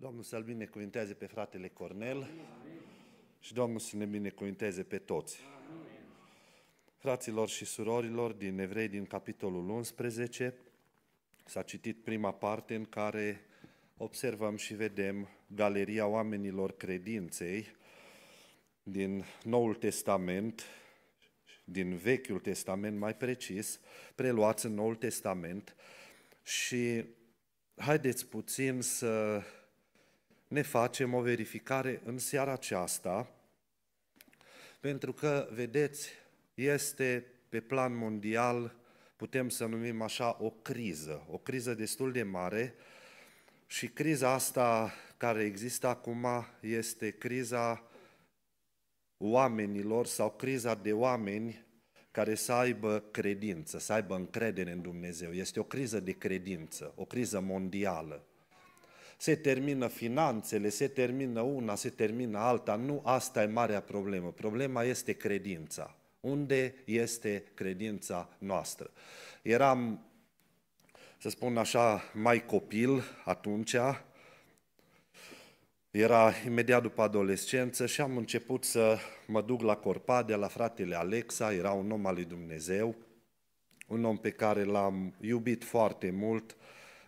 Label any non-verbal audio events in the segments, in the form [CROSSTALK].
Domnul să-l binecuvinteze pe fratele Cornel Amin. și Domnul să ne binecuvinteze pe toți. Amin. Fraților și surorilor din Evrei din capitolul 11 s-a citit prima parte în care observăm și vedem galeria oamenilor credinței din Noul Testament, din Vechiul Testament mai precis, preluați în Noul Testament și haideți puțin să ne facem o verificare în seara aceasta, pentru că, vedeți, este pe plan mondial, putem să numim așa, o criză, o criză destul de mare și criza asta care există acum este criza oamenilor sau criza de oameni care să aibă credință, să aibă încredere în Dumnezeu. Este o criză de credință, o criză mondială se termină finanțele, se termină una, se termină alta. Nu asta e marea problemă. Problema este credința. Unde este credința noastră? Eram, să spun așa, mai copil atunci, era imediat după adolescență și am început să mă duc la Corpadea, la fratele Alexa, era un om al lui Dumnezeu, un om pe care l-am iubit foarte mult, uh,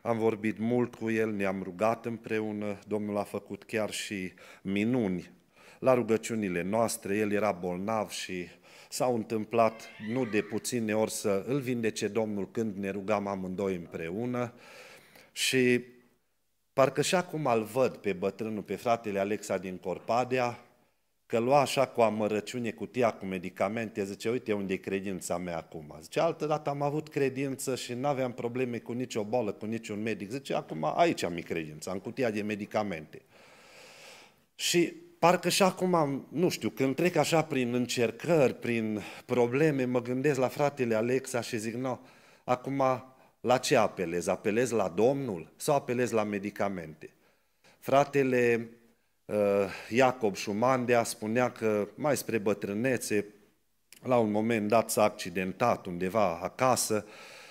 am vorbit mult cu el, ne-am rugat împreună, Domnul a făcut chiar și minuni la rugăciunile noastre, el era bolnav și s-au întâmplat nu de puține ori să îl vindece Domnul când ne rugam amândoi împreună și parcă și acum îl văd pe bătrânul, pe fratele Alexa din Corpadea, că lua așa cu amărăciune cutia cu medicamente, zice, uite unde e credința mea acum. Zice, altă dată am avut credință și nu aveam probleme cu nicio boală, cu niciun medic. Zice, acum aici am credința, în cutia de medicamente. Și parcă și acum, nu știu, când trec așa prin încercări, prin probleme, mă gândesc la fratele Alexa și zic, no, acum la ce apelez? Apelez la Domnul sau apelez la medicamente? Fratele Uh, Iacob Șumandea spunea că mai spre bătrânețe, la un moment dat s-a accidentat undeva acasă,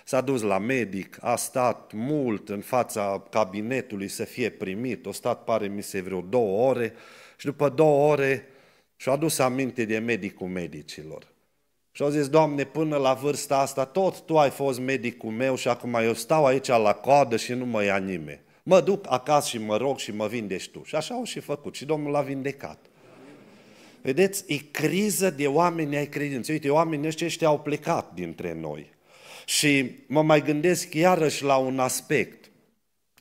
s-a dus la medic, a stat mult în fața cabinetului să fie primit, o stat pare mi se vreo două ore și după două ore și-a adus aminte de medicul medicilor. Și au zis, Doamne, până la vârsta asta tot Tu ai fost medicul meu și acum eu stau aici la coadă și nu mă ia nimeni. Mă duc acasă și mă rog și mă vindești tu. Și așa au și făcut. Și Domnul l-a vindecat. Vedeți, e criză de oameni ai credinței. Uite, oamenii ăștia, ăștia au plecat dintre noi. Și mă mai gândesc iarăși la un aspect.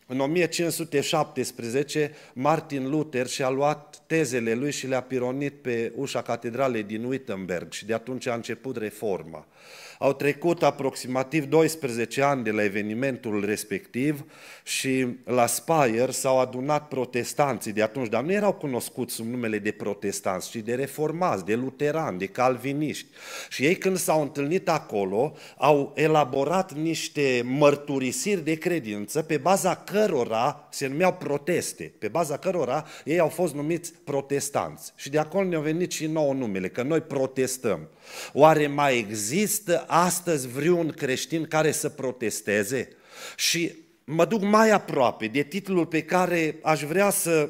În 1517, Martin Luther și-a luat tezele lui și le-a pironit pe ușa catedralei din Wittenberg și de atunci a început reforma. Au trecut aproximativ 12 ani de la evenimentul respectiv și la Spire s-au adunat protestanții de atunci, dar nu erau cunoscuți sub numele de protestanți, ci de reformați, de luterani, de calviniști. Și ei când s-au întâlnit acolo, au elaborat niște mărturisiri de credință pe baza cărora se numeau proteste, pe baza cărora ei au fost numiți protestanți. Și de acolo ne-au venit și nouă numele, că noi protestăm. Oare mai există astăzi vreun creștin care să protesteze? Și mă duc mai aproape de titlul pe care aș vrea să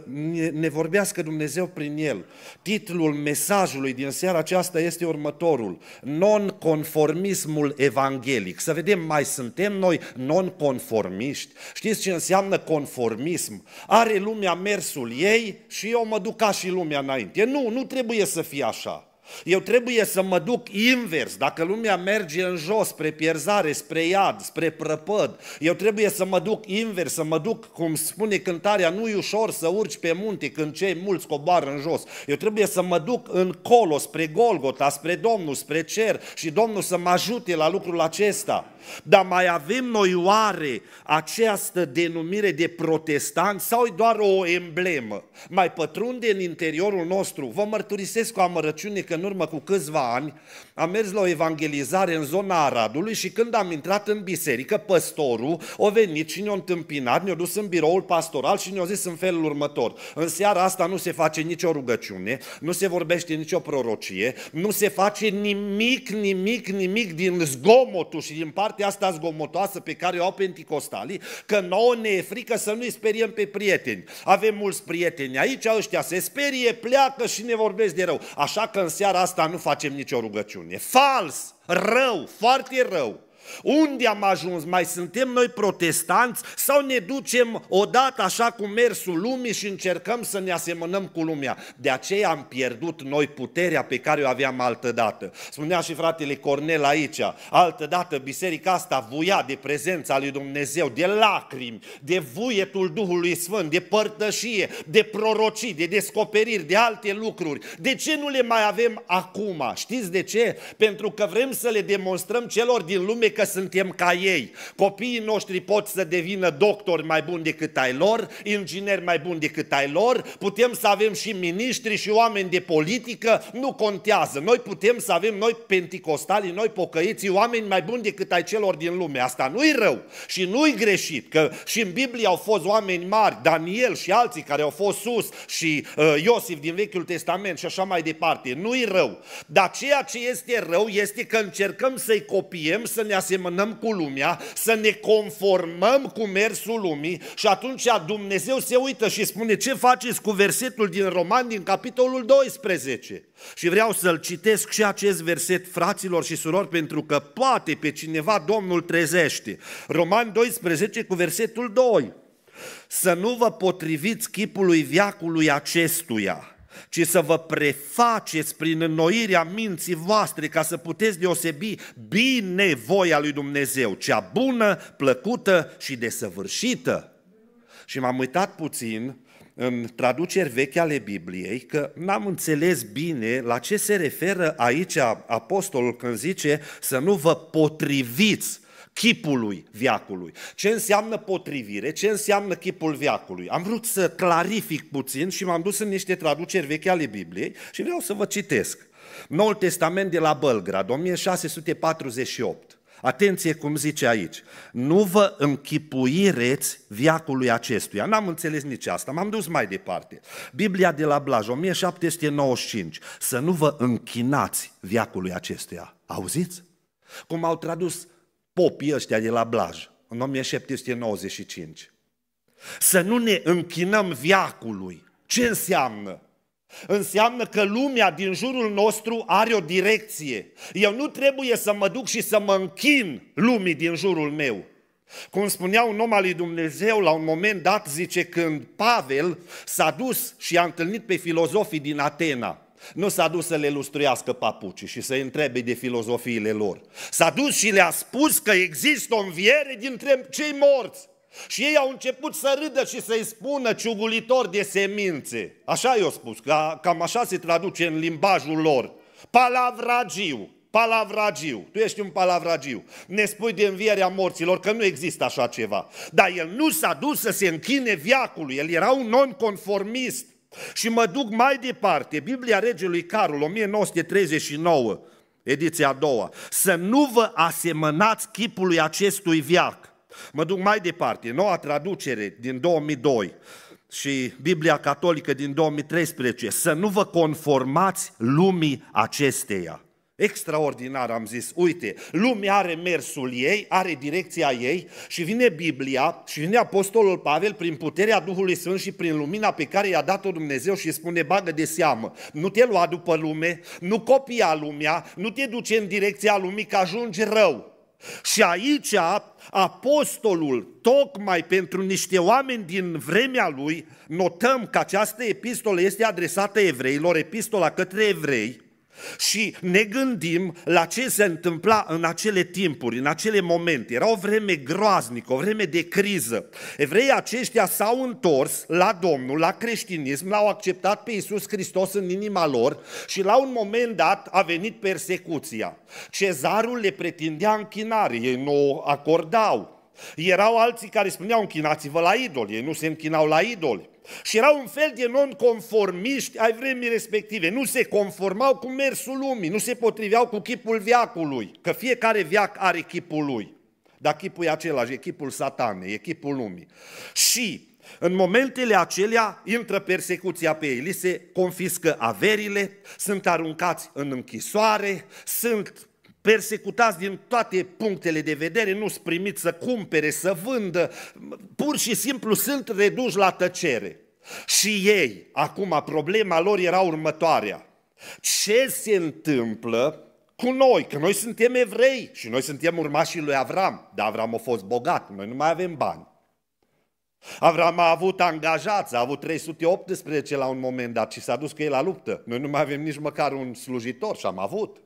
ne vorbească Dumnezeu prin el. Titlul mesajului din seara aceasta este următorul, nonconformismul evanghelic. Să vedem, mai suntem noi nonconformiști? Știți ce înseamnă conformism? Are lumea mersul ei și eu mă duc ca și lumea înainte. Nu, nu trebuie să fie așa. Eu trebuie să mă duc invers. Dacă lumea merge în jos, spre pierzare, spre iad, spre prăpăd, eu trebuie să mă duc invers, să mă duc, cum spune cântarea, nu-i ușor să urci pe munte când cei mulți coboară în jos. Eu trebuie să mă duc încolo, spre Golgota, spre Domnul, spre cer și Domnul să mă ajute la lucrul acesta. Dar mai avem noi oare această denumire de protestant sau e doar o emblemă? Mai pătrunde în interiorul nostru. Vă mărturisesc cu amărăciune că în urmă cu câțiva ani am mers la o evangelizare în zona Aradului și când am intrat în biserică, păstorul o venit și ne-a întâmpinat, ne-a dus în biroul pastoral și ne-a zis în felul următor. În seara asta nu se face nicio rugăciune, nu se vorbește nicio prorocie, nu se face nimic, nimic, nimic din zgomotul și din partea partea asta zgomotoasă pe care o au penticostalii, că nouă ne e frică să nu-i speriem pe prieteni. Avem mulți prieteni aici, ăștia se sperie, pleacă și ne vorbesc de rău. Așa că în seara asta nu facem nicio rugăciune. Fals, rău, foarte rău. Unde am ajuns? Mai suntem noi protestanți sau ne ducem odată așa cu mersul lumii și încercăm să ne asemănăm cu lumea? De aceea am pierdut noi puterea pe care o aveam altă dată. Spunea și fratele Cornel aici, altă dată biserica asta vuia de prezența lui Dumnezeu, de lacrimi, de vuietul Duhului Sfânt, de părtășie, de prorocii, de descoperiri, de alte lucruri. De ce nu le mai avem acum? Știți de ce? Pentru că vrem să le demonstrăm celor din lume că suntem ca ei. Copiii noștri pot să devină doctori mai buni decât ai lor, ingineri mai buni decât ai lor, putem să avem și miniștri și oameni de politică, nu contează. Noi putem să avem noi penticostalii, noi pocăiții, oameni mai buni decât ai celor din lume. Asta nu-i rău și nu-i greșit, că și în Biblie au fost oameni mari, Daniel și alții care au fost sus și uh, Iosif din Vechiul Testament și așa mai departe. Nu-i rău. Dar ceea ce este rău este că încercăm să-i copiem, să ne asemănăm cu lumea, să ne conformăm cu mersul lumii și atunci Dumnezeu se uită și spune ce faceți cu versetul din Roman din capitolul 12. Și vreau să-l citesc și acest verset, fraților și surori, pentru că poate pe cineva Domnul trezește. Roman 12 cu versetul 2. Să nu vă potriviți chipului viacului acestuia, ci să vă prefaceți prin înnoirea minții voastre ca să puteți deosebi bine voia lui Dumnezeu, cea bună, plăcută și desăvârșită. Și m-am uitat puțin în traduceri vechi ale Bibliei că n-am înțeles bine la ce se referă aici apostolul când zice să nu vă potriviți chipului viacului. Ce înseamnă potrivire? Ce înseamnă chipul viacului? Am vrut să clarific puțin și m-am dus în niște traduceri vechi ale Bibliei și vreau să vă citesc. Noul Testament de la Belgrad, 1648. Atenție cum zice aici, nu vă închipuireți viacului acestuia. N-am înțeles nici asta, m-am dus mai departe. Biblia de la Blaj, 1795, să nu vă închinați viacului acestuia. Auziți? Cum au tradus popii ăștia de la Blaj, în 1795. Să nu ne închinăm viacului. Ce înseamnă? Înseamnă că lumea din jurul nostru are o direcție. Eu nu trebuie să mă duc și să mă închin lumii din jurul meu. Cum spunea un om al lui Dumnezeu la un moment dat, zice, când Pavel s-a dus și a întâlnit pe filozofii din Atena, nu s-a dus să le lustruiască papucii și să întrebe de filozofiile lor. S-a dus și le-a spus că există o înviere dintre cei morți. Și ei au început să râdă și să-i spună ciugulitor de semințe. Așa i-au spus, că cam așa se traduce în limbajul lor. Palavragiu, palavragiu, tu ești un palavragiu. Ne spui de învierea morților că nu există așa ceva. Dar el nu s-a dus să se închine viacului, el era un nonconformist. Și mă duc mai departe, Biblia Regelui Carol, 1939, ediția a doua, să nu vă asemănați chipului acestui viac. Mă duc mai departe, noua traducere din 2002 și Biblia Catolică din 2013, să nu vă conformați lumii acesteia. Extraordinar am zis, uite, lumea are mersul ei, are direcția ei și vine Biblia și vine Apostolul Pavel prin puterea Duhului Sfânt și prin lumina pe care i-a dat-o Dumnezeu și spune, bagă de seamă, nu te lua după lume, nu copia lumea, nu te duce în direcția lumii că ajungi rău. Și aici apostolul, tocmai pentru niște oameni din vremea lui, notăm că această epistolă este adresată evreilor, epistola către evrei, și ne gândim la ce se întâmpla în acele timpuri, în acele momente. Era o vreme groaznică, o vreme de criză. Evreii aceștia s-au întors la Domnul, la creștinism, l-au acceptat pe Iisus Hristos în inima lor și la un moment dat a venit persecuția. Cezarul le pretindea închinare, ei nu o acordau. Erau alții care spuneau închinați-vă la idoli, ei nu se închinau la idoli. Și erau un fel de nonconformiști ai vremii respective. Nu se conformau cu mersul lumii, nu se potriveau cu chipul viacului, că fiecare viac are chipul lui. Dar chipul e același, e chipul satanei, e chipul lumii. Și în momentele acelea intră persecuția pe ei, li se confiscă averile, sunt aruncați în închisoare, sunt persecutați din toate punctele de vedere, nu sunt primiți să cumpere, să vândă, pur și simplu sunt reduși la tăcere. Și ei, acum, problema lor era următoarea. Ce se întâmplă cu noi, că noi suntem evrei și noi suntem urmașii lui Avram. Dar Avram a fost bogat, noi nu mai avem bani. Avram a avut angajați, a avut 318 la un moment dat și s-a dus cu ei la luptă. Noi nu mai avem nici măcar un slujitor și am avut.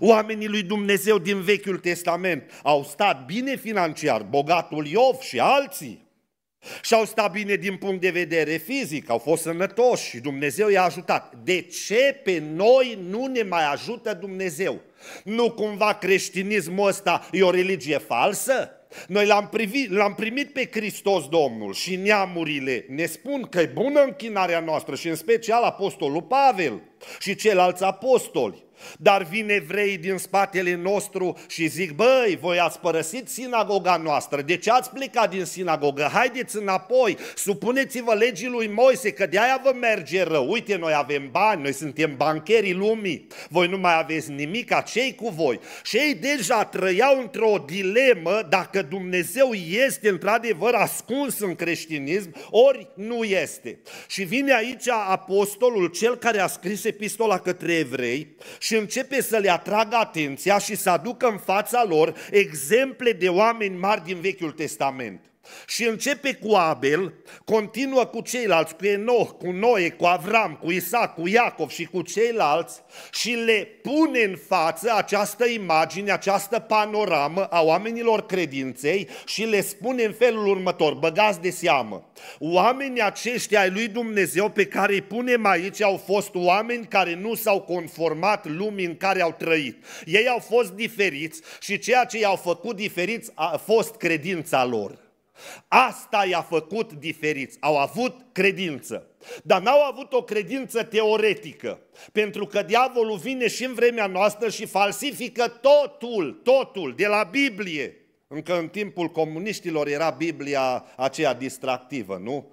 Oamenii lui Dumnezeu din Vechiul Testament au stat bine financiar, bogatul Iov și alții. Și au stat bine din punct de vedere fizic, au fost sănătoși și Dumnezeu i-a ajutat. De ce pe noi nu ne mai ajută Dumnezeu? Nu cumva creștinismul ăsta e o religie falsă? Noi l-am, privit, l-am primit pe Hristos Domnul și neamurile ne spun că e bună închinarea noastră și în special apostolul Pavel și ceilalți apostoli. Dar vin evrei din spatele nostru și zic, băi, voi ați părăsit sinagoga noastră, de ce ați plecat din sinagogă? Haideți înapoi, supuneți-vă legii lui Moise, că de-aia vă merge rău. Uite, noi avem bani, noi suntem bancherii lumii, voi nu mai aveți nimic, cei cu voi? Și ei deja trăiau într-o dilemă dacă Dumnezeu este într-adevăr ascuns în creștinism, ori nu este. Și vine aici apostolul, cel care a scris epistola către evrei și începe să le atragă atenția și să aducă în fața lor exemple de oameni mari din Vechiul Testament și începe cu Abel, continuă cu ceilalți, cu Enoch, cu Noe, cu Avram, cu Isaac, cu Iacov și cu ceilalți și le pune în față această imagine, această panoramă a oamenilor credinței și le spune în felul următor, băgați de seamă, oamenii aceștia ai lui Dumnezeu pe care îi punem aici au fost oameni care nu s-au conformat lumii în care au trăit. Ei au fost diferiți și ceea ce i-au făcut diferiți a fost credința lor. Asta i-a făcut diferiți. Au avut credință, dar n-au avut o credință teoretică, pentru că diavolul vine și în vremea noastră și falsifică totul, totul, de la Biblie. Încă în timpul comuniștilor era Biblia aceea distractivă, nu?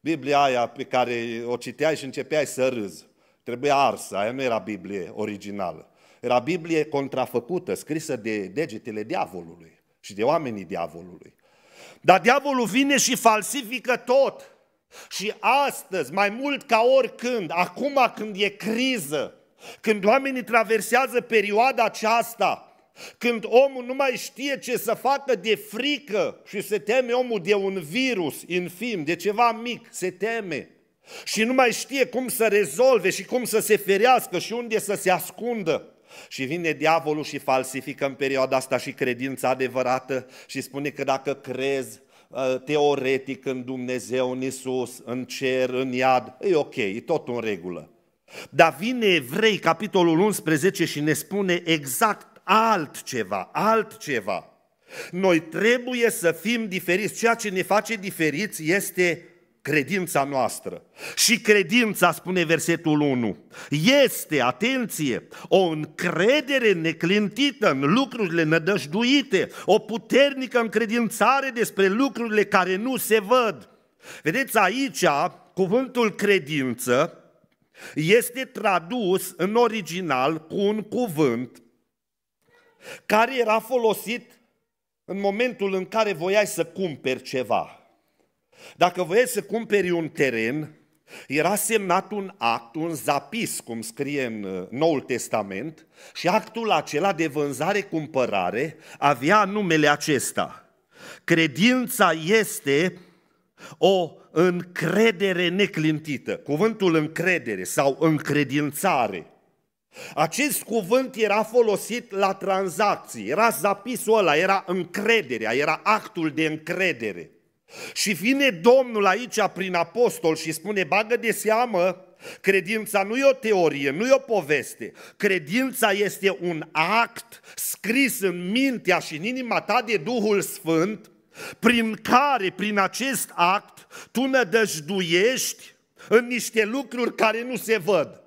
Biblia aia pe care o citeai și începeai să râzi. Trebuia arsă, aia nu era Biblie originală. Era Biblie contrafăcută, scrisă de degetele diavolului și de oamenii diavolului. Dar diavolul vine și falsifică tot. Și astăzi, mai mult ca oricând, acum când e criză, când oamenii traversează perioada aceasta, când omul nu mai știe ce să facă de frică și se teme omul de un virus infim, de ceva mic, se teme și nu mai știe cum să rezolve și cum să se ferească și unde să se ascundă. Și vine diavolul și falsifică în perioada asta și credința adevărată și spune că dacă crezi uh, teoretic în Dumnezeu, în Isus, în cer, în iad, e ok, e tot în regulă. Dar vine Evrei, capitolul 11, și ne spune exact altceva, altceva. Noi trebuie să fim diferiți. Ceea ce ne face diferiți este credința noastră. Și credința, spune versetul 1, este, atenție, o încredere neclintită în lucrurile nădăjduite, o puternică încredințare despre lucrurile care nu se văd. Vedeți aici, cuvântul credință este tradus în original cu un cuvânt care era folosit în momentul în care voiai să cumperi ceva. Dacă voiai să cumperi un teren, era semnat un act, un zapis, cum scrie în uh, Noul Testament, și actul acela de vânzare-cumpărare avea numele acesta. Credința este o încredere neclintită. Cuvântul încredere sau încredințare. Acest cuvânt era folosit la tranzacții, era zapisul ăla, era încrederea, era actul de încredere. Și vine Domnul aici prin apostol și spune, bagă de seamă, credința nu e o teorie, nu e o poveste. Credința este un act scris în mintea și în inima ta de Duhul Sfânt, prin care, prin acest act, tu nădăjduiești în niște lucruri care nu se văd.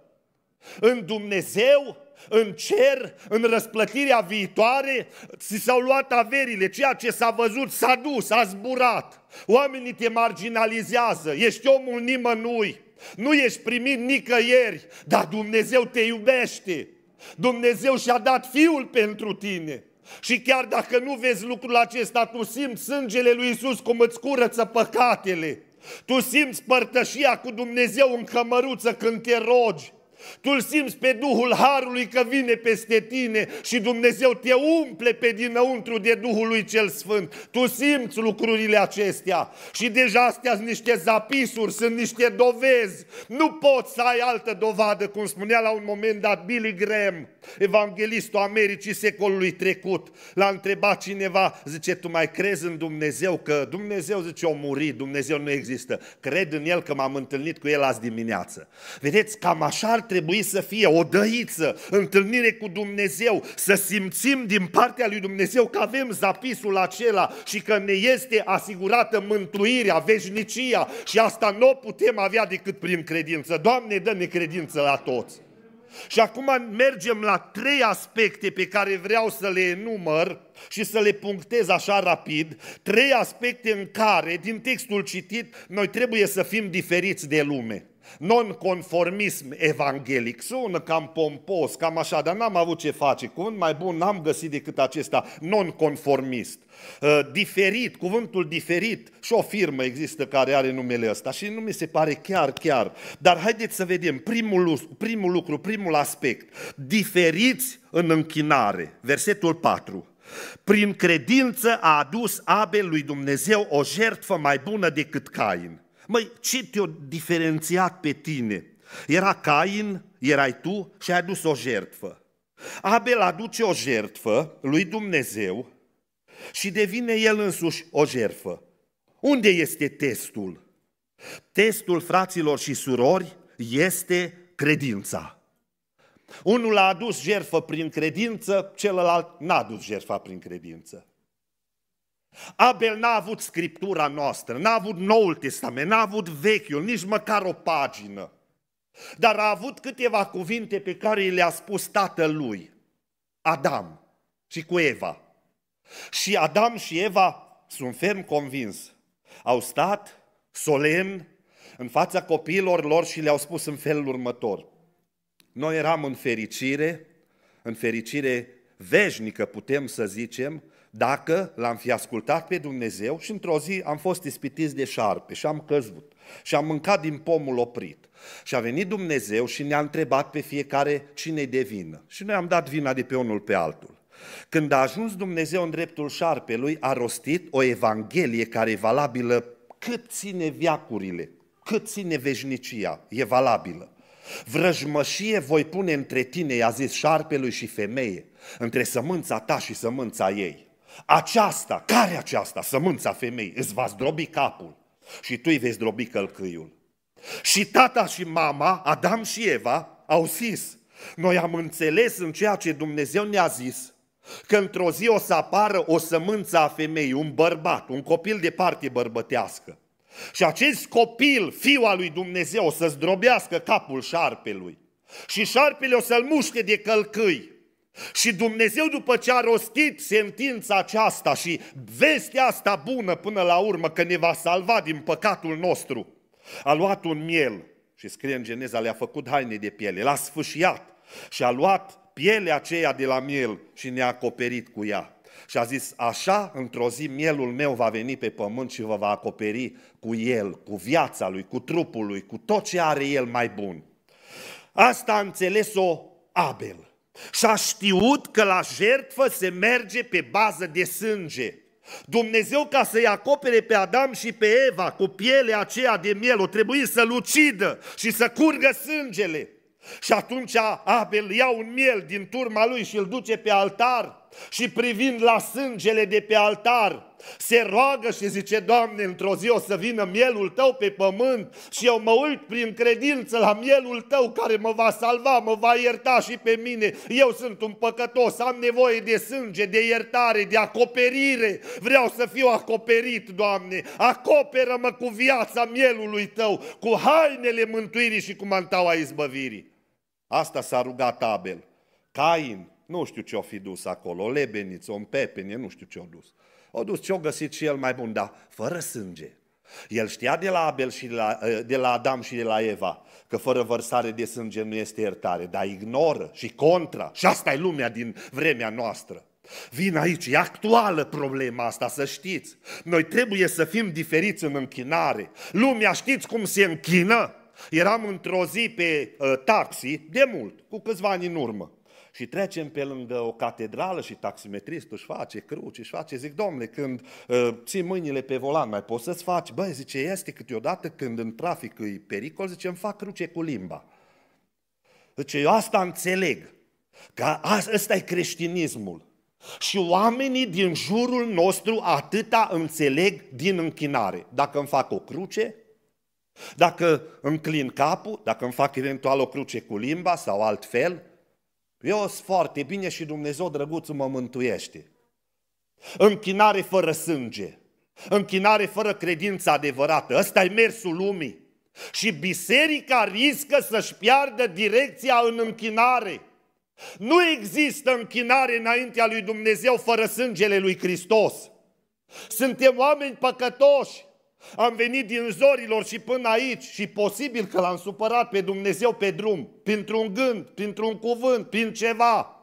În Dumnezeu în cer, în răsplătirea viitoare, ți s-au luat averile, ceea ce s-a văzut s-a dus, a zburat. Oamenii te marginalizează, ești omul nimănui, nu ești primit nicăieri, dar Dumnezeu te iubește. Dumnezeu și-a dat Fiul pentru tine. Și chiar dacă nu vezi lucrul acesta, tu simți sângele lui Isus cum îți curăță păcatele. Tu simți părtășia cu Dumnezeu în cămăruță când te rogi. Tu îl simți pe Duhul Harului că vine peste tine și Dumnezeu te umple pe dinăuntru de Duhul lui cel Sfânt. Tu simți lucrurile acestea și deja astea sunt niște zapisuri, sunt niște dovezi. Nu poți să ai altă dovadă, cum spunea la un moment dat Billy Graham, evanghelistul Americii secolului trecut. L-a întrebat cineva, zice, tu mai crezi în Dumnezeu? Că Dumnezeu, zice, o murit, Dumnezeu nu există. Cred în El că m-am întâlnit cu El azi dimineață. Vedeți, cam așa ar trebui să fie o dăiță, întâlnire cu Dumnezeu, să simțim din partea lui Dumnezeu că avem zapisul acela și că ne este asigurată mântuirea, veșnicia și asta nu o putem avea decât prin credință. Doamne, dă-ne credință la toți! Și acum mergem la trei aspecte pe care vreau să le enumăr și să le punctez așa rapid, trei aspecte în care, din textul citit, noi trebuie să fim diferiți de lume nonconformism evanghelic. Sună cam pompos, cam așa, dar n-am avut ce face. Cuvânt mai bun n-am găsit decât acesta, nonconformist. Uh, diferit, cuvântul diferit. Și o firmă există care are numele ăsta și nu mi se pare chiar, chiar. Dar haideți să vedem primul, primul lucru, primul aspect. Diferiți în închinare. Versetul 4. Prin credință a adus Abel lui Dumnezeu o jertfă mai bună decât Cain. Măi, ce te-a diferențiat pe tine? Era Cain, erai tu și ai adus o jertfă. Abel aduce o jertfă lui Dumnezeu și devine el însuși o jertfă. Unde este testul? Testul fraților și surori este credința. Unul a adus jertfă prin credință, celălalt n-a adus jertfa prin credință. Abel n-a avut scriptura noastră, n-a avut Noul Testament, n-a avut Vechiul, nici măcar o pagină. Dar a avut câteva cuvinte pe care le-a spus tatălui, Adam și cu Eva. Și Adam și Eva, sunt ferm convins, au stat solemn în fața copiilor lor și le-au spus în felul următor. Noi eram în fericire, în fericire veșnică putem să zicem, dacă l-am fi ascultat pe Dumnezeu și într-o zi am fost ispitiți de șarpe și am căzut și am mâncat din pomul oprit. Și a venit Dumnezeu și ne-a întrebat pe fiecare cine de vină. Și noi am dat vina de pe unul pe altul. Când a ajuns Dumnezeu în dreptul șarpelui, a rostit o evanghelie care e valabilă cât ține viacurile, cât ține veșnicia, e valabilă. Vrăjmășie voi pune între tine, i-a zis șarpelui și femeie, între sămânța ta și sămânța ei. Aceasta, care aceasta, sămânța femei, îți va zdrobi capul și tu îi vei zdrobi călcâiul. Și tata și mama, Adam și Eva, au zis, noi am înțeles în ceea ce Dumnezeu ne-a zis, că într-o zi o să apară o sămânță a femeii, un bărbat, un copil de parte bărbătească. Și acest copil, fiul al lui Dumnezeu, o să zdrobească capul șarpelui. Și șarpele o să-l muște de călcâi. Și Dumnezeu după ce a rostit sentința aceasta și vestea asta bună până la urmă că ne va salva din păcatul nostru, a luat un miel și scrie în Geneza, le-a făcut haine de piele, l-a sfâșiat și a luat pielea aceea de la miel și ne-a acoperit cu ea. Și a zis, așa, într-o zi, mielul meu va veni pe pământ și vă va acoperi cu el, cu viața lui, cu trupul lui, cu tot ce are el mai bun. Asta a înțeles-o Abel. Și a știut că la jertfă se merge pe bază de sânge. Dumnezeu ca să-i acopere pe Adam și pe Eva cu pielea aceea de miel, o trebuie să lucidă și să curgă sângele. Și atunci Abel ia un miel din turma lui și îl duce pe altar și privind la sângele de pe altar, se roagă și zice, Doamne, într-o zi o să vină mielul Tău pe pământ și eu mă uit prin credință la mielul Tău care mă va salva, mă va ierta și pe mine. Eu sunt un păcătos, am nevoie de sânge, de iertare, de acoperire. Vreau să fiu acoperit, Doamne. Acoperă-mă cu viața mielului Tău, cu hainele mântuirii și cu mantaua izbăvirii. Asta s-a rugat Abel. Cain nu știu ce-o fi dus acolo, o lebeniță, un pepene, nu știu ce-o dus. O dus ce-o găsit și el mai bun, dar fără sânge. El știa de la Abel și de la, eh, de la Adam și de la Eva că fără vărsare de sânge nu este iertare, dar ignoră și contra. Și asta e lumea din vremea noastră. Vin aici, e actuală problema asta, să știți. Noi trebuie să fim diferiți în închinare. Lumea știți cum se închină? Eram într-o zi pe uh, taxi, de mult, cu câțiva ani în urmă și trecem pe lângă o catedrală și taximetristul își face cruci, își face, zic, domnule, când uh, ții mâinile pe volan, mai poți să-ți faci? Băi, zice, este câteodată când în trafic e pericol, zice, îmi fac cruce cu limba. Zice, eu asta înțeleg, că ăsta e creștinismul. Și oamenii din jurul nostru atâta înțeleg din închinare. Dacă îmi fac o cruce, dacă înclin capul, dacă îmi fac eventual o cruce cu limba sau altfel, eu sunt foarte bine și Dumnezeu drăguțul mă mântuiește. Închinare fără sânge. Închinare fără credință adevărată. Ăsta e mersul lumii. Și biserica riscă să-și piardă direcția în închinare. Nu există închinare înaintea lui Dumnezeu fără sângele lui Hristos. Suntem oameni păcătoși. Am venit din zorilor și până aici și posibil că l-am supărat pe Dumnezeu pe drum, printr-un gând, printr-un cuvânt, prin ceva.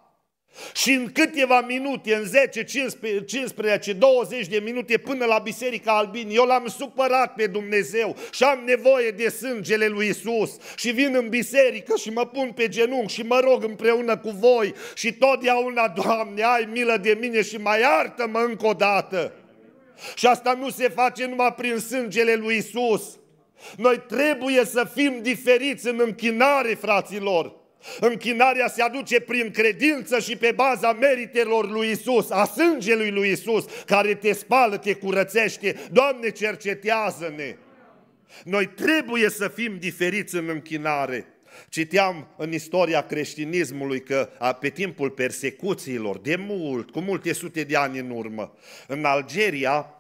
Și în câteva minute, în 10, 15, 15, 20 de minute până la Biserica Albin, eu l-am supărat pe Dumnezeu și am nevoie de sângele lui Isus. Și vin în biserică și mă pun pe genunchi și mă rog împreună cu voi și totdeauna, Doamne, ai milă de mine și mai iartă-mă încă o dată. Și asta nu se face numai prin sângele lui Isus. Noi trebuie să fim diferiți în închinare, fraților. Închinarea se aduce prin credință și pe baza meritelor lui Isus, a sângelui lui Isus, care te spală, te curățește. Doamne, cercetează-ne! Noi trebuie să fim diferiți în închinare. Citeam în istoria creștinismului că pe timpul persecuțiilor, de mult, cu multe sute de ani în urmă, în Algeria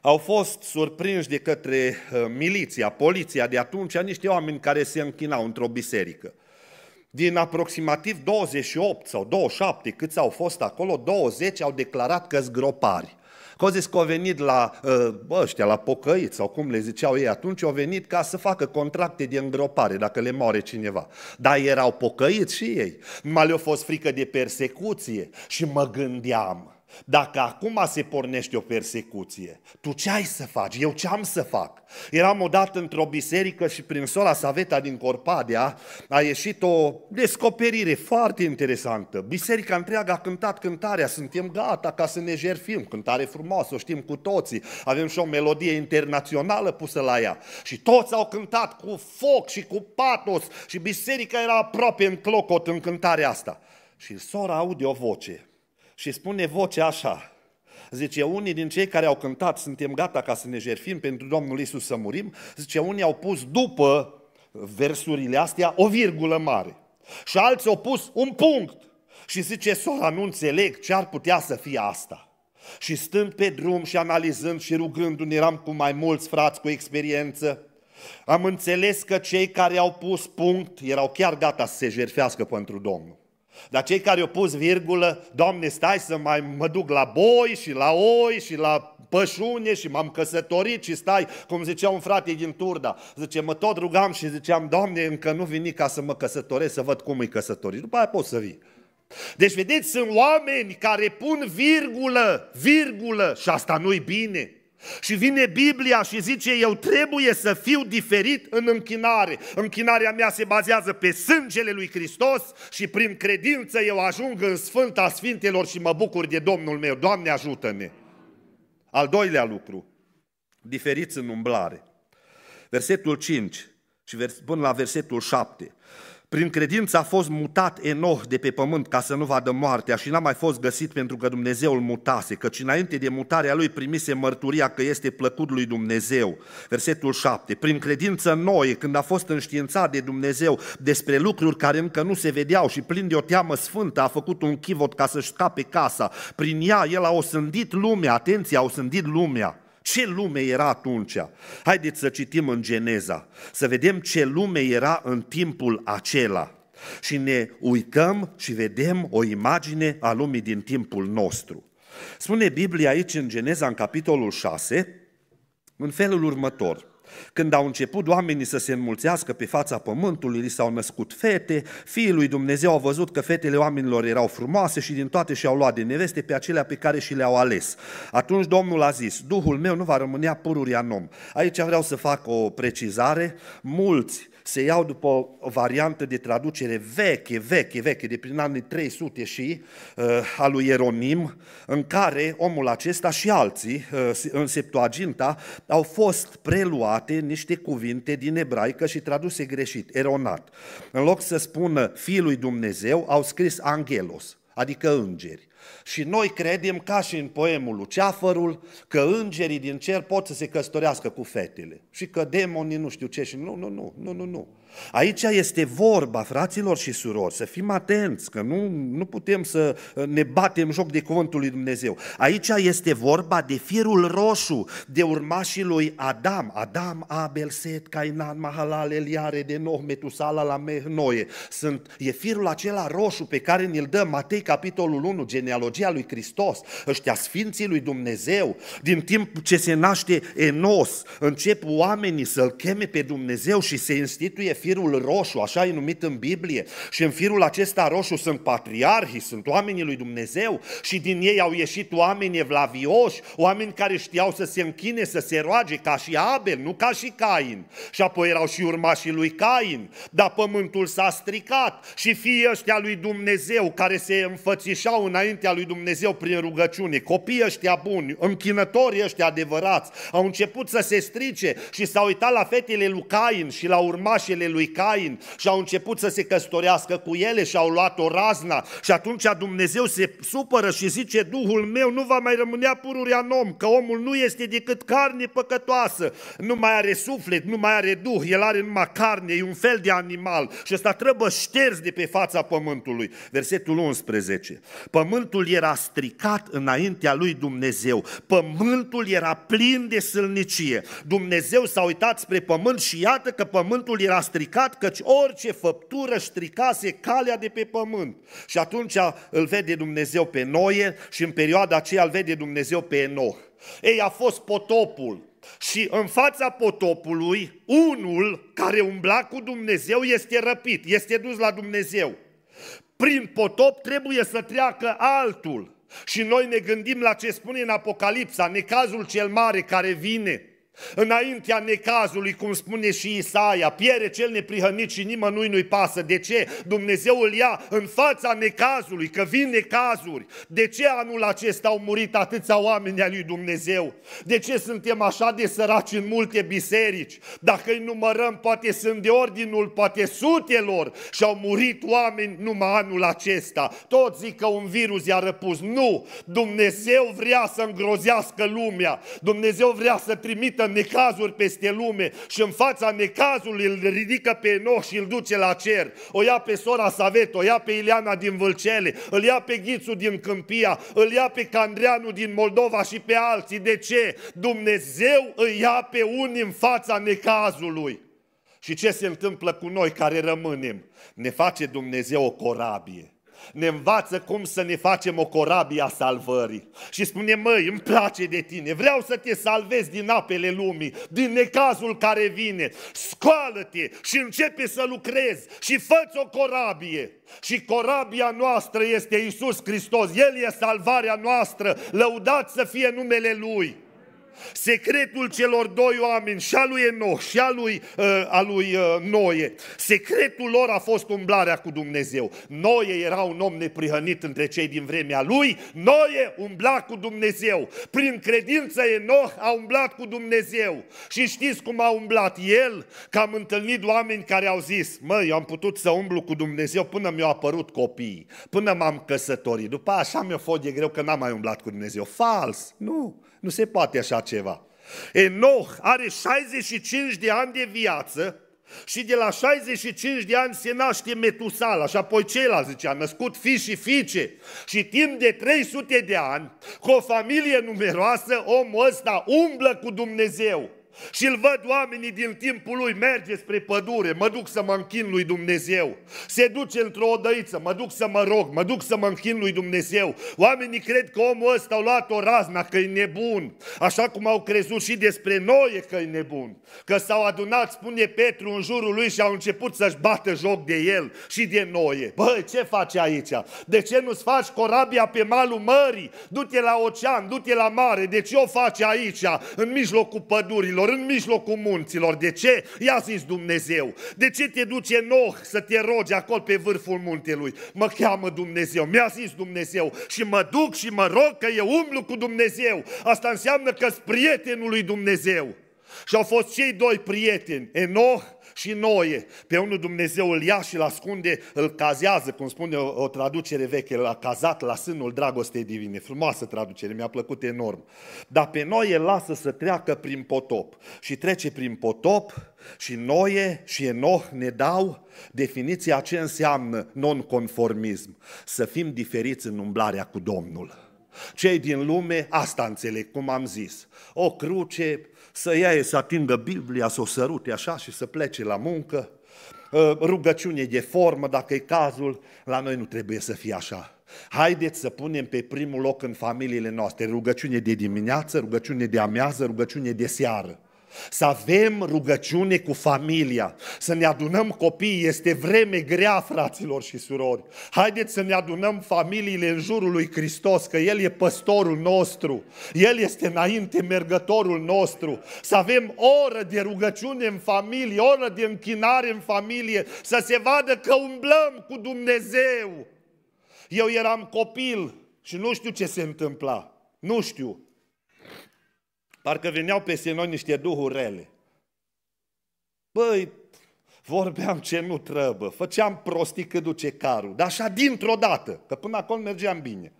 au fost surprinși de către uh, miliția, poliția de atunci, niște oameni care se închinau într-o biserică. Din aproximativ 28 sau 27 câți au fost acolo, 20 au declarat că zgropari zis că au venit la uh, ăștia, la pocăiți sau cum le ziceau ei atunci, au venit ca să facă contracte de îngropare dacă le moare cineva. Dar erau pocăiți și ei. Numai le-a fost frică de persecuție și mă gândeam, dacă acum se pornește o persecuție, tu ce ai să faci? Eu ce am să fac? Eram odată într-o biserică și prin sola Saveta din Corpadea a ieșit o descoperire foarte interesantă. Biserica întreagă a cântat cântarea, suntem gata ca să ne jerfim, cântare frumoasă, o știm cu toții, avem și o melodie internațională pusă la ea. Și toți au cântat cu foc și cu patos și biserica era aproape în clocot în cântarea asta. Și sora aude o voce, și spune voce așa, Zice, unii din cei care au cântat, suntem gata ca să ne jerfim pentru Domnul Isus să murim, zice, unii au pus după versurile astea o virgulă mare. Și alții au pus un punct. Și zice, sora, nu înțeleg ce ar putea să fie asta. Și stând pe drum și analizând și rugându-ne, eram cu mai mulți frați cu experiență, am înțeles că cei care au pus punct erau chiar gata să se jerfească pentru Domnul. Dar cei care au pus virgulă, Doamne, stai să mai mă duc la boi și la oi și la pășune și m-am căsătorit și stai, cum zicea un frate din Turda, zice, mă tot rugam și ziceam, Doamne, încă nu vini ca să mă căsătoresc, să văd cum îi căsătorit. După aia pot să vii. Deci, vedeți, sunt oameni care pun virgulă, virgulă și asta nu-i bine. Și vine Biblia și zice, eu trebuie să fiu diferit în închinare. Închinarea mea se bazează pe sângele lui Hristos și prin credință eu ajung în Sfânta Sfintelor și mă bucur de Domnul meu. Doamne ajută-ne! Al doilea lucru, diferiți în umblare. Versetul 5 și vers, până la versetul 7. Prin credință a fost mutat Enoch de pe pământ ca să nu vadă moartea și n-a mai fost găsit pentru că Dumnezeu îl mutase, căci înainte de mutarea lui primise mărturia că este plăcut lui Dumnezeu. Versetul 7. Prin credință noi, când a fost înștiințat de Dumnezeu despre lucruri care încă nu se vedeau și plin de o teamă sfântă, a făcut un chivot ca să-și scape casa. Prin ea el a osândit lumea, atenție, a osândit lumea ce lume era atunci? Haideți să citim în Geneza, să vedem ce lume era în timpul acela. Și ne uităm și vedem o imagine a lumii din timpul nostru. Spune Biblia aici în Geneza, în capitolul 6, în felul următor – când au început oamenii să se înmulțească pe fața pământului, li s-au născut fete, fiii lui Dumnezeu au văzut că fetele oamenilor erau frumoase și din toate și-au luat de neveste pe acelea pe care și le-au ales. Atunci Domnul a zis, Duhul meu nu va rămânea pururi în om. Aici vreau să fac o precizare. Mulți se iau după o variantă de traducere veche, veche, veche, de prin anii 300 și uh, a lui Ieronim, în care omul acesta și alții, uh, în Septuaginta, au fost preluate niște cuvinte din ebraică și traduse greșit, eronat. În loc să spună Fiul lui Dumnezeu, au scris Angelos, adică îngeri. Și noi credem, ca și în poemul Luceafărul, că îngerii din cer pot să se căsătorească cu fetele și că demonii nu știu ce și nu, nu, nu, nu, nu, nu. Aici este vorba, fraților și surori, să fim atenți, că nu, nu putem să uh, ne batem joc de cuvântul lui Dumnezeu. Aici este vorba de firul roșu, de urmașii lui Adam, Adam, Abel, Set, Cainan, Mahalal, Eliare, Noh, Metusala, la Mehnoie. Sunt, e firul acela roșu pe care ne-l dă Matei capitolul 1, genealogia lui Hristos, ăștia sfinții lui Dumnezeu, din timp ce se naște Enos, încep oamenii să-L cheme pe Dumnezeu și se instituie firul roșu, așa e numit în Biblie. Și în firul acesta roșu sunt patriarhii, sunt oamenii lui Dumnezeu și din ei au ieșit oameni evlavioși, oameni care știau să se închine, să se roage, ca și Abel, nu ca și Cain. Și apoi erau și urmașii lui Cain, dar pământul s-a stricat și fii ăștia lui Dumnezeu care se înfățișau înaintea lui Dumnezeu prin rugăciune, copii ăștia buni, închinători ăștia adevărați, au început să se strice și s-au uitat la fetele lui Cain și la urmașele lui Cain și au început să se căsătorească cu ele și au luat o razna și atunci Dumnezeu se supără și zice Duhul meu nu va mai rămânea pururea în om, că omul nu este decât carne păcătoasă, nu mai are suflet, nu mai are duh, el are numai carne, e un fel de animal și ăsta trebuie șters de pe fața pământului. Versetul 11. Pământul era stricat înaintea lui Dumnezeu, pământul era plin de sâlnicie. Dumnezeu s-a uitat spre pământ și iată că pământul era stricat stricat, căci orice făptură stricase calea de pe pământ. Și atunci îl vede Dumnezeu pe Noe și în perioada aceea îl vede Dumnezeu pe Enoch. Ei, a fost potopul. Și în fața potopului, unul care umbla cu Dumnezeu este răpit, este dus la Dumnezeu. Prin potop trebuie să treacă altul. Și noi ne gândim la ce spune în Apocalipsa, necazul cel mare care vine, Înaintea necazului, cum spune și Isaia, piere cel neprihănit și nimănui nu-i pasă. De ce? Dumnezeu îl ia în fața necazului, că vin necazuri. De ce anul acesta au murit atâția oameni al lui Dumnezeu? De ce suntem așa de săraci în multe biserici? Dacă îi numărăm, poate sunt de ordinul, poate sutelor și au murit oameni numai anul acesta. Toți zic că un virus i-a răpus. Nu! Dumnezeu vrea să îngrozească lumea. Dumnezeu vrea să trimită aruncă necazuri peste lume și în fața necazului îl ridică pe Enoch și îl duce la cer. O ia pe sora Savet, o ia pe Ileana din Vâlcele, îl ia pe Ghițu din Câmpia, îl ia pe Candreanu din Moldova și pe alții. De ce? Dumnezeu îi ia pe unii în fața necazului. Și ce se întâmplă cu noi care rămânem? Ne face Dumnezeu o corabie ne învață cum să ne facem o corabie a salvării. Și spune, măi, îmi place de tine, vreau să te salvez din apele lumii, din necazul care vine. Scoală-te și începe să lucrezi și fă o corabie. Și corabia noastră este Isus Hristos. El e salvarea noastră. Lăudat să fie numele Lui. Secretul celor doi oameni, și al lui Enoch, și al lui, uh, lui uh, Noe, secretul lor a fost umblarea cu Dumnezeu. Noe era un om neprihănit între cei din vremea lui, Noe umbla cu Dumnezeu. Prin credință Enoch a umblat cu Dumnezeu. Și știți cum a umblat el? Că am întâlnit oameni care au zis, măi, eu am putut să umblu cu Dumnezeu până mi-au apărut copiii, până m-am căsătorit. După așa mi-a fost de greu că n-am mai umblat cu Dumnezeu. Fals! Nu! Nu se poate așa ceva. Enoch are 65 de ani de viață și de la 65 de ani se naște Metusala și apoi ceilalți zice, a născut fi și fiice și timp de 300 de ani, cu o familie numeroasă, omul ăsta umblă cu Dumnezeu și îl văd oamenii din timpul lui, merge spre pădure, mă duc să mă închin lui Dumnezeu. Se duce într-o odăiță, mă duc să mă rog, mă duc să mă închin lui Dumnezeu. Oamenii cred că omul ăsta a luat o razna, că e nebun, așa cum au crezut și despre noi că e nebun. Că s-au adunat, spune Petru, în jurul lui și au început să-și bată joc de el și de noi. Băi, ce faci aici? De ce nu-ți faci corabia pe malul mării? Du-te la ocean, du-te la mare, de ce o faci aici, în mijlocul pădurilor? munților, în mijlocul munților. De ce? I-a zis Dumnezeu. De ce te duce Noh să te rogi acolo pe vârful muntelui? Mă cheamă Dumnezeu, mi-a zis Dumnezeu și mă duc și mă rog că eu umblu cu Dumnezeu. Asta înseamnă că sunt prietenul lui Dumnezeu. Și au fost cei doi prieteni, Enoch și Noe. Pe unul Dumnezeu îl ia și îl ascunde, îl cazează, cum spune o, o traducere veche, l-a cazat la sânul dragostei divine. Frumoasă traducere, mi-a plăcut enorm. Dar pe Noe lasă să treacă prin potop și trece prin potop și Noe și Enoch ne dau definiția ce înseamnă nonconformism, să fim diferiți în umblarea cu Domnul. Cei din lume asta înțeleg, cum am zis. O cruce, să ia să atingă Biblia, să o sărute așa și să plece la muncă. Ă, rugăciune de formă, dacă e cazul, la noi nu trebuie să fie așa. Haideți să punem pe primul loc în familiile noastre rugăciune de dimineață, rugăciune de amiază, rugăciune de seară. Să avem rugăciune cu familia, să ne adunăm copii, este vreme grea, fraților și surori. Haideți să ne adunăm familiile în jurul lui Hristos, că El e păstorul nostru, El este înainte mergătorul nostru. Să avem oră de rugăciune în familie, oră de închinare în familie, să se vadă că umblăm cu Dumnezeu. Eu eram copil și nu știu ce se întâmpla. Nu știu. Parcă veneau peste noi niște duhuri rele. Băi, vorbeam ce nu trebuie, făceam prostii cât duce carul, dar așa dintr-o dată, că până acolo mergeam bine.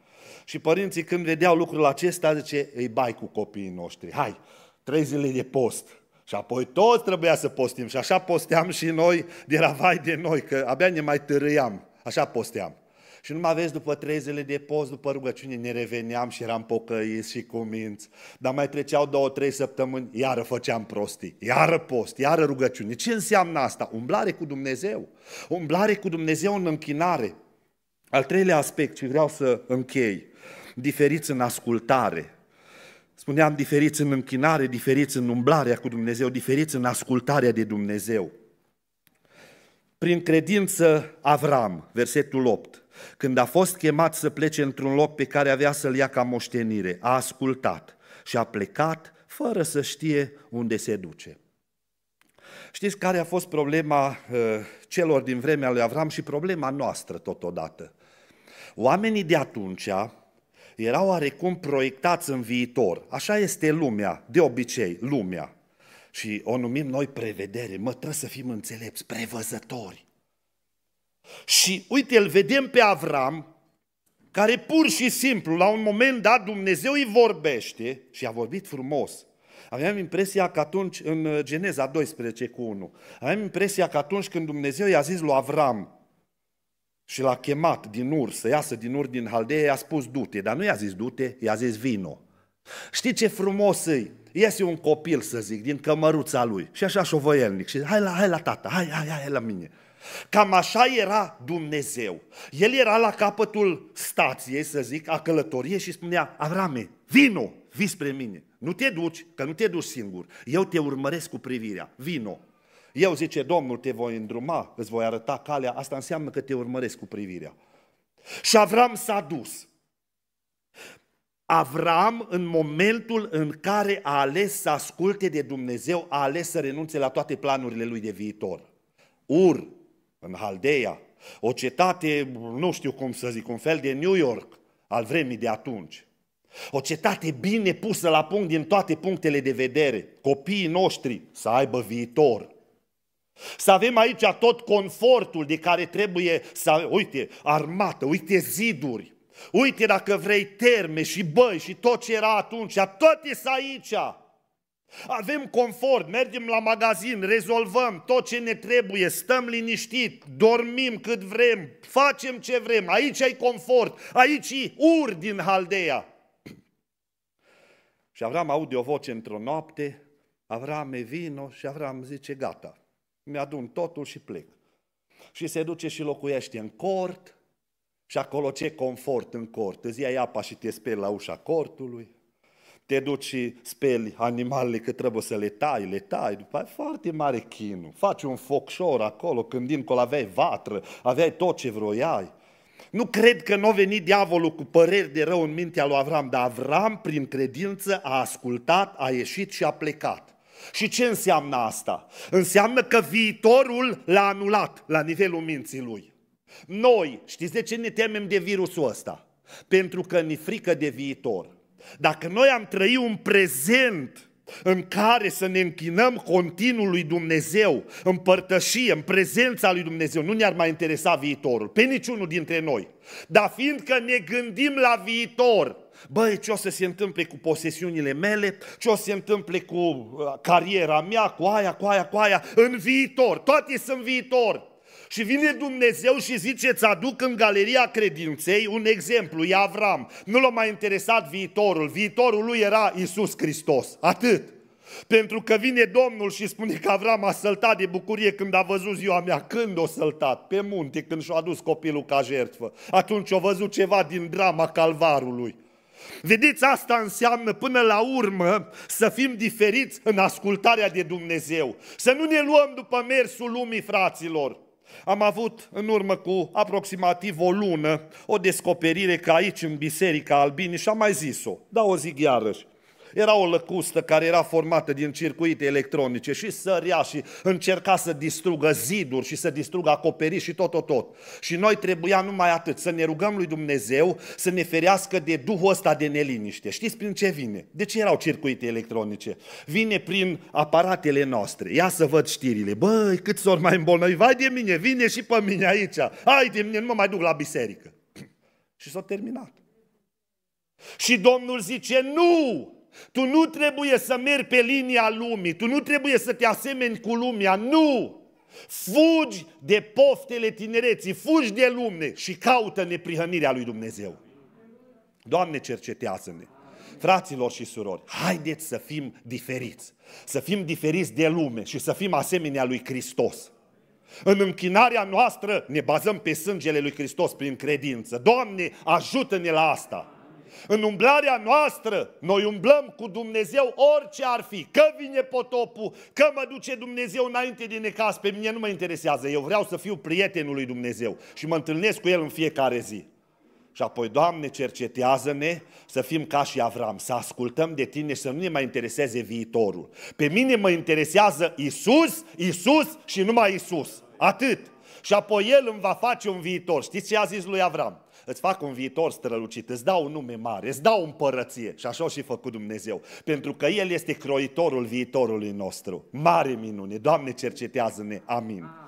Și părinții când vedeau lucrul acesta, zice, îi bai cu copiii noștri, hai, trei zile de post. Și apoi toți trebuia să postim și așa posteam și noi, de la vai de noi, că abia ne mai târâiam, așa posteam. Și nu mai vezi după trei zile de post, după rugăciune, ne reveneam și eram pocăiți și minți. Dar mai treceau două, trei săptămâni, iară făceam prostii, iară post, iară rugăciune. Ce înseamnă asta? Umblare cu Dumnezeu. Umblare cu Dumnezeu în închinare. Al treilea aspect și vreau să închei. Diferiți în ascultare. Spuneam diferiți în închinare, diferiți în umblarea cu Dumnezeu, diferiți în ascultarea de Dumnezeu. Prin credință Avram, versetul 8, când a fost chemat să plece într-un loc pe care avea să-l ia ca moștenire, a ascultat și a plecat fără să știe unde se duce. Știți care a fost problema uh, celor din vremea lui Avram și problema noastră totodată? Oamenii de atunci erau oarecum proiectați în viitor. Așa este lumea, de obicei, lumea. Și o numim noi prevedere. Mă, trebuie să fim înțelepți, prevăzători. Și uite, îl vedem pe Avram, care pur și simplu, la un moment dat, Dumnezeu îi vorbește și a vorbit frumos. Aveam impresia că atunci, în uh, Geneza 12 cu 1, aveam impresia că atunci când Dumnezeu i-a zis lui Avram și l-a chemat din Ur să iasă din Ur din Haldea, i-a spus du-te, dar nu i-a zis du-te, i-a zis vino. Știi ce frumos e? Iese un copil, să zic, din cămăruța lui și așa șovăielnic și hai la, hai la tata, hai, hai, hai la mine. Cam așa era Dumnezeu. El era la capătul stației, să zic, a călătoriei și spunea, Avrame, vino, vii spre mine. Nu te duci, că nu te duci singur. Eu te urmăresc cu privirea, vino. Eu, zice Domnul, te voi îndruma, îți voi arăta calea, asta înseamnă că te urmăresc cu privirea. Și Avram s-a dus. Avram, în momentul în care a ales să asculte de Dumnezeu, a ales să renunțe la toate planurile lui de viitor. Ur, în Haldeia, o cetate, nu știu cum să zic, un fel de New York al vremii de atunci. O cetate bine pusă la punct din toate punctele de vedere. Copiii noștri să aibă viitor. Să avem aici tot confortul de care trebuie să... Uite, armată, uite ziduri, uite dacă vrei terme și băi și tot ce era atunci, tot e aici. Avem confort, mergem la magazin, rezolvăm tot ce ne trebuie, stăm liniștit, dormim cât vrem, facem ce vrem. Aici ai confort, aici e ur din Haldea. Și Avram aude o voce într-o noapte, Avram e vino și Avram zice, gata, mi-adun totul și plec. Și se duce și locuiește în cort și acolo ce confort în cort, îți iei apa și te speli la ușa cortului te duci și speli animalele că trebuie să le tai, le tai, după aia foarte mare chinu. Faci un focșor acolo, când dincolo aveai vatră, aveai tot ce vroiai. Nu cred că nu a venit diavolul cu păreri de rău în mintea lui Avram, dar Avram, prin credință, a ascultat, a ieșit și a plecat. Și ce înseamnă asta? Înseamnă că viitorul l-a anulat la nivelul minții lui. Noi, știți de ce ne temem de virusul ăsta? Pentru că ne frică de viitor. Dacă noi am trăit un prezent în care să ne închinăm continuu lui Dumnezeu, în părtășie, în prezența lui Dumnezeu, nu ne-ar mai interesa viitorul, pe niciunul dintre noi. Dar fiindcă ne gândim la viitor, băi, ce o să se întâmple cu posesiunile mele, ce o să se întâmple cu uh, cariera mea, cu aia, cu aia, cu aia, în viitor, toate sunt viitor. Și vine Dumnezeu și zice, îți aduc în galeria credinței un exemplu, e Avram. Nu l-a mai interesat viitorul, viitorul lui era Isus Hristos, atât. Pentru că vine Domnul și spune că Avram a săltat de bucurie când a văzut ziua mea. Când o săltat? Pe munte, când și-a adus copilul ca jertfă. Atunci o văzut ceva din drama calvarului. Vedeți, asta înseamnă până la urmă să fim diferiți în ascultarea de Dumnezeu. Să nu ne luăm după mersul lumii, fraților. Am avut în urmă cu aproximativ o lună o descoperire că aici, în Biserica Albini, și am mai zis-o, dar o zic iarăși. Era o lăcustă care era formată din circuite electronice și sărea și încerca să distrugă ziduri și să distrugă acoperiș și tot, tot, tot. Și noi trebuia numai atât, să ne rugăm lui Dumnezeu să ne ferească de duhul ăsta de neliniște. Știți prin ce vine? De ce erau circuite electronice? Vine prin aparatele noastre. Ia să văd știrile. Băi, cât s-or mai îmbolnăvi, vai de mine, vine și pe mine aici. Hai de mine, nu mă mai duc la biserică. [CLEARS THROAT] Și s-a terminat. Și Domnul zice, nu! Tu nu trebuie să mergi pe linia lumii, tu nu trebuie să te asemeni cu lumea, nu! Fugi de poftele tinereții, fugi de lume și caută neprihănirea lui Dumnezeu. Doamne, cercetează-ne! Fraților și surori, haideți să fim diferiți, să fim diferiți de lume și să fim asemenea lui Hristos. În închinarea noastră ne bazăm pe sângele lui Hristos prin credință. Doamne, ajută-ne la asta! În umblarea noastră, noi umblăm cu Dumnezeu orice ar fi. Că vine potopul, că mă duce Dumnezeu înainte de necas, pe mine nu mă interesează. Eu vreau să fiu prietenul lui Dumnezeu și mă întâlnesc cu El în fiecare zi. Și apoi, Doamne, cercetează-ne să fim ca și Avram, să ascultăm de Tine și să nu ne mai intereseze viitorul. Pe mine mă interesează Isus, Isus și numai Isus. Atât. Și apoi El îmi va face un viitor. Știți ce a zis lui Avram? îți fac un viitor strălucit, îți dau un nume mare, îți dau un împărăție. Și așa o și făcut Dumnezeu. Pentru că El este croitorul viitorului nostru. Mare minune. Doamne, cercetează-ne. Amin. Amin.